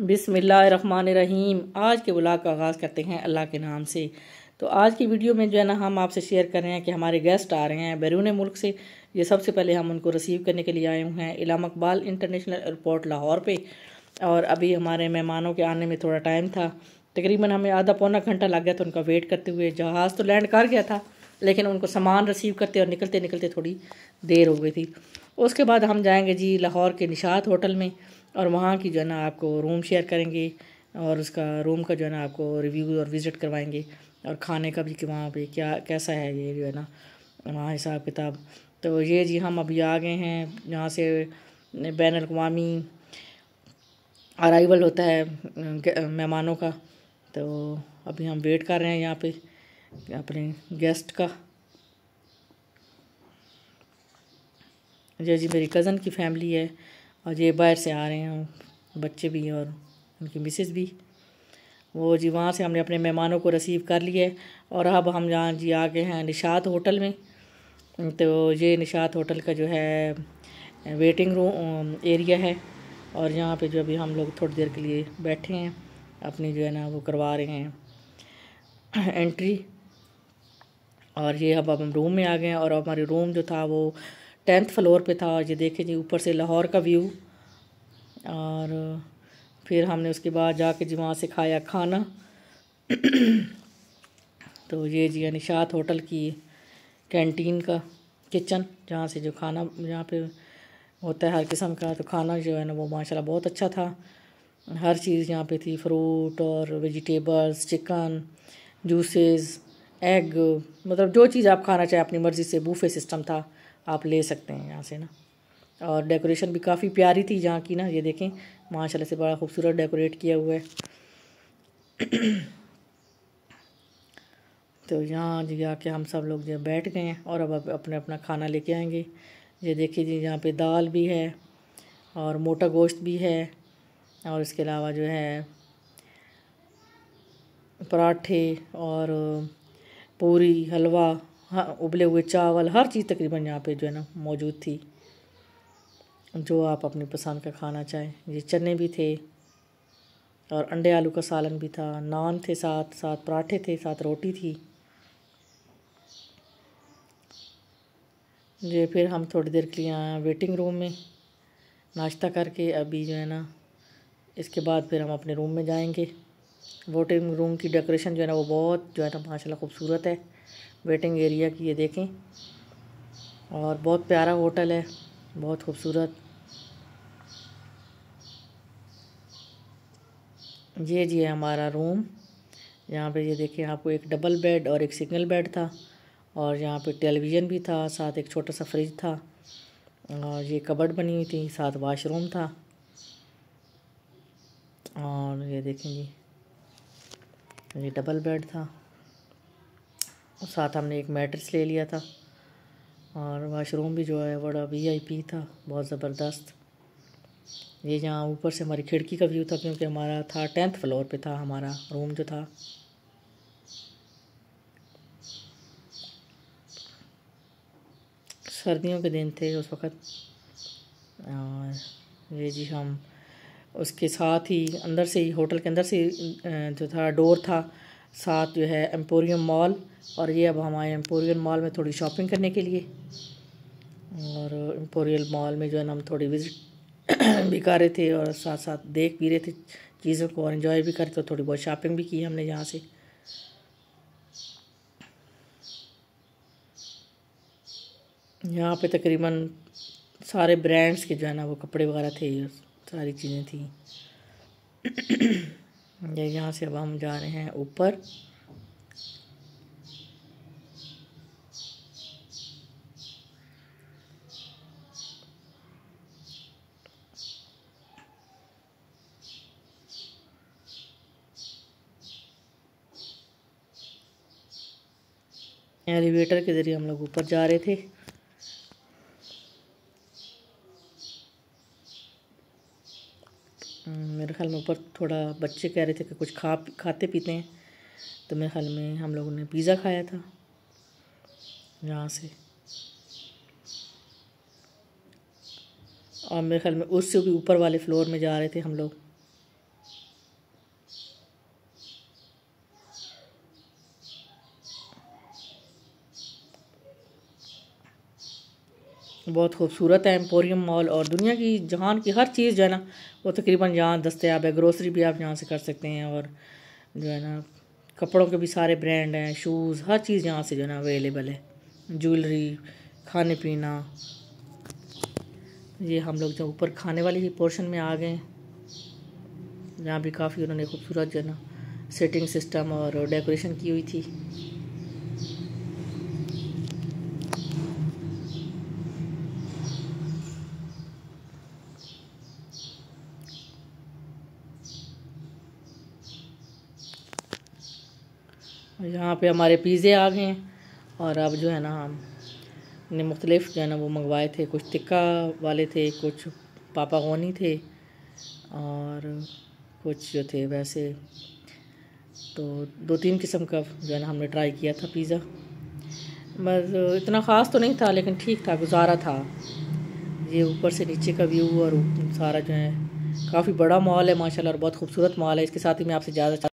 रहीम आज के ब्लाग का आगाज़ करते हैं अल्लाह के नाम से तो आज की वीडियो में जो है ना हम आपसे शेयर कर रहे हैं कि हमारे गेस्ट आ रहे हैं बैरून मुल्क से ये सबसे पहले हम उनको रिसीव करने के लिए आए हुए हैं इलाम अकबाल इंटरनेशनल एयरपोर्ट लाहौर पे और अभी हमारे मेहमानों के आने में थोड़ा टाइम था तकरीबन हमें आधा पौना घंटा लग गया था उनका वेट करते हुए जहाज़ तो लैंड कर गया था लेकिन उनको सामान रिसीव करते और निकलते निकलते थोड़ी देर हो गई थी उसके बाद हम जाएंगे जी लाहौर के निशात होटल में और वहाँ की जो है ना आपको रूम शेयर करेंगे और उसका रूम का जो है ना आपको रिव्यू और विज़िट करवाएंगे और खाने का भी कि वहाँ पे क्या कैसा है ये जो है ना वहाँ हिसाब किताब तो ये जी हम अभी आ गए हैं यहाँ से बैन अवी अराइवल होता है मेहमानों का तो अभी हम वेट कर रहे हैं यहाँ पे अपने गेस्ट का जी जी मेरी कज़न की फैमिली है और ये बाहर से आ रहे हैं बच्चे भी और उनकी मिसेज भी वो जी वहाँ से हमने अपने मेहमानों को रिसीव कर लिया और अब हम यहाँ जी आ गए हैं निशात होटल में तो ये निशात होटल का जो है वेटिंग रूम एरिया है और यहाँ पे जो अभी हम लोग थोड़ी देर के लिए बैठे हैं अपनी जो है ना वो करवा रहे हैं एंट्री और ये अब हम रूम में आ गए हैं और हमारे रूम जो था वो टेंथ फ्लोर पे था ये देखें जी ऊपर से लाहौर का व्यू और फिर हमने उसके बाद जाके जी वहाँ से खाया खाना तो ये जी निशात होटल की कैंटीन का किचन जहाँ से जो खाना यहाँ पे होता है हर किस्म का तो खाना जो है ना वो माशाल्लाह बहुत अच्छा था हर चीज़ यहाँ पे थी फ्रूट और वेजिटेबल्स चिकन जूसेस एग मतलब जो चीज़ आप खाना चाहे अपनी मर्ज़ी से बूफे सिस्टम था आप ले सकते हैं यहाँ से ना और डेकोरेशन भी काफ़ी प्यारी थी यहाँ की ना ये देखें माशाल्लाह से बड़ा खूबसूरत डेकोरेट किया हुआ है तो यहाँ जी आके हम सब लोग जो बैठ गए हैं और अब अपने अपना खाना लेके आएंगे ये देखिए जी यहाँ पे दाल भी है और मोटा गोश्त भी है और इसके अलावा जो है पराठे और पूरी हलवा हाँ उबले हुए चावल हर चीज़ तकरीबन यहाँ पे जो है ना मौजूद थी जो आप अपनी पसंद का खाना चाहें ये चने भी थे और अंडे आलू का सालन भी था नान थे साथ साथ पराठे थे साथ रोटी थी ये फिर हम थोड़ी देर के लिए आए वेटिंग रूम में नाश्ता करके अभी जो है ना इसके बाद फिर हम अपने रूम में जाएंगे वोटिंग रूम की डेकोरेशन जो है ना वो बहुत जो है ना माशाल्लाह खूबसूरत है वेटिंग एरिया की ये देखें और बहुत प्यारा होटल है बहुत खूबसूरत ये जी है हमारा रूम यहाँ पे ये देखिए आपको एक डबल बेड और एक सिंगल बेड था और यहाँ पे टेलीविज़न भी था साथ एक छोटा सा फ्रिज था और ये कबड बनी हुई थी साथ वाशरूम था और ये देखें जी ये डबल बेड था और साथ हमने एक मैट्रिक्स ले लिया था और वाशरूम भी जो है बड़ा वीआईपी था बहुत ज़बरदस्त ये जहाँ ऊपर से हमारी खिड़की का व्यू था क्योंकि हमारा था टेंथ फ्लोर पे था हमारा रूम जो था सर्दियों के दिन थे उस वक़्त और ये जी हम उसके साथ ही अंदर से ही होटल के अंदर से जो था डोर था साथ जो है एम्पोरियम मॉल और ये अब हम आए एम्पोरियल मॉल में थोड़ी शॉपिंग करने के लिए और एम्पोरियल मॉल में जो है ना हम थोड़ी विज़िट भी कर रहे थे और साथ साथ देख भी रहे थे चीज़ों को और इन्जॉय भी करते और थोड़ी बहुत शॉपिंग भी की हमने यहाँ से यहाँ पे तकरीबन सारे ब्रांड्स के जो है ना वो कपड़े वगैरह थे सारी चीज़ें थी ये यहाँ से अब हम जा रहे हैं ऊपर एलिवेटर के ज़रिए हम लोग ऊपर जा रहे थे हम्म, मेरे ख्याल में ऊपर थोड़ा बच्चे कह रहे थे कि कुछ खा खाते पीते हैं तो मेरे ख्याल में हम लोगों ने पिज़्ज़ा खाया था यहाँ से और मेरे ख्याल में उससे भी ऊपर वाले फ्लोर में जा रहे थे हम लोग बहुत खूबसूरत है एम्पोरियम मॉल और दुनिया की जहाँ की हर चीज़ जो है ना वो तकरीबन यहाँ दस्तियाब है ग्रोसरी भी आप यहाँ से कर सकते हैं और जो है ना कपड़ों के भी सारे ब्रांड हैं शूज़ हर चीज़ यहाँ से जो है ना अवेलेबल है ज्वेलरी खाने पीना ये हम लोग जो ऊपर खाने वाले ही पोर्शन में आ गए यहाँ भी काफ़ी उन्होंने खूबसूरत जो है ना सेटिंग सिस्टम और डेकोरेशन की हुई थी यहाँ पे हमारे पिज़्ज़े आ गए हैं और अब जो है ना हम ने मुख्तलिफ़ जो है ना वो मंगवाए थे कुछ टिक्का वाले थे कुछ पापा गोनी थे और कुछ जो थे वैसे तो दो तीन किस्म का जो है ना हमने ट्राई किया था पिज़्ज़ा बस इतना ख़ास तो नहीं था लेकिन ठीक था गुजारा था ये ऊपर से नीचे का व्यू और सारा जो है काफ़ी बड़ा मॉल है माशाल्लाह और बहुत खूबसूरत मॉल है इसके साथ ही मैं आपसे ज़्यादा